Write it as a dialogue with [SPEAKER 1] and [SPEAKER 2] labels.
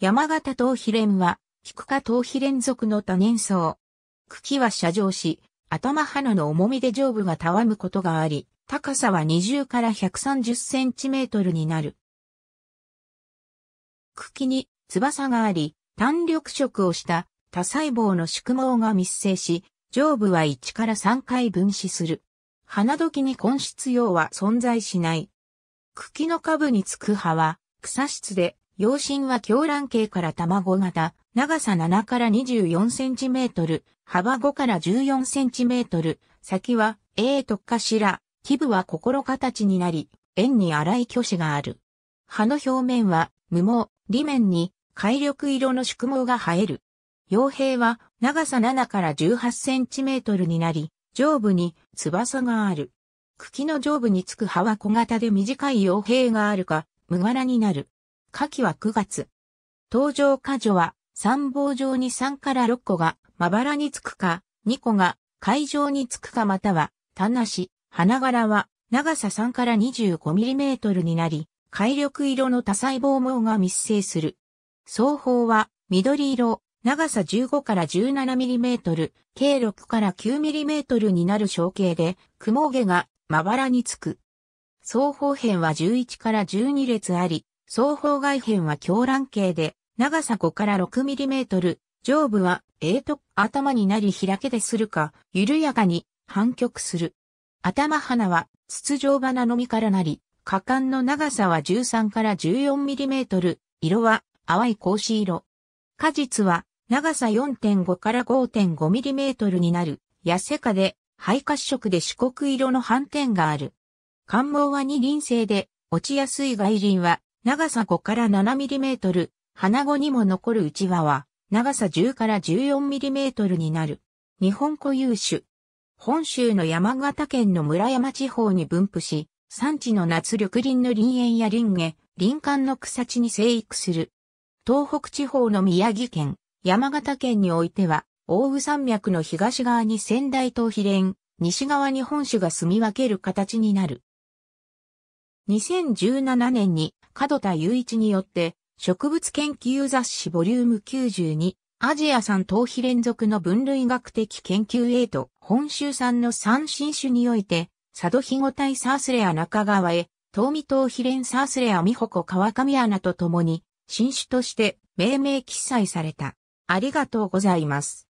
[SPEAKER 1] 山形頭皮蓮は、菊花科頭皮蓮属の多年草。茎は斜上し、頭花の重みで上部がたわむことがあり、高さは20から130センチメートルになる。茎に翼があり、単緑色をした多細胞の宿毛が密生し、上部は1から3回分子する。花時に根質用は存在しない。茎の下部につく葉は、草質で、養親は狂乱形から卵型、長さ7から24センチメートル、幅5から14センチメートル、先は A と頭、基部は心形になり、円に粗い巨子がある。葉の表面は無毛、裏面に海緑色の宿毛が生える。傭兵は長さ7から18センチメートルになり、上部に翼がある。茎の上部につく葉は小型で短い傭兵があるか、無柄になる。夏季は9月。登場果樹は参謀状に3から6個がまばらにつくか、2個が海上につくかまたは、棚し、花柄は長さ3から 25mm になり、海緑色の多細胞毛が密生する。双方は緑色、長さ15から 17mm、計6から 9mm になる小径で、雲毛がまばらにつく。双方辺は11から12列あり、双方外辺は狂乱形で、長さ5から6ミリメートル、上部は、えーと、頭になり開けでするか、緩やかに反曲する。頭花は、筒状花のみからなり、果敢の長さは13から14ミリメートル、色は淡い格子色。果実は長さ4.5から5.5ミリメートルになる、痩せかで、肺褐色で四国色の斑点がある。関毛は二輪性で、落ちやすい外輪は長さ5から7ミリメートル、花子にも残る内輪は、長さ10から14ミリメートルになる。日本固有種。本州の山形県の村山地方に分布し、産地の夏緑林の林園や林下、林間の草地に生育する。東北地方の宮城県、山形県においては、大宇山脈の東側に仙台と比連、西側に本種が住み分ける形になる。2017年に角田雄一によって、植物研究雑誌ボリューム92、アジア産頭皮連続の分類学的研究イと本州産の3新種において、佐渡日後体サースレア中川へ、東美東レ連サースレア美穂子川上アナと共に、新種として命名記載された。ありがとうございます。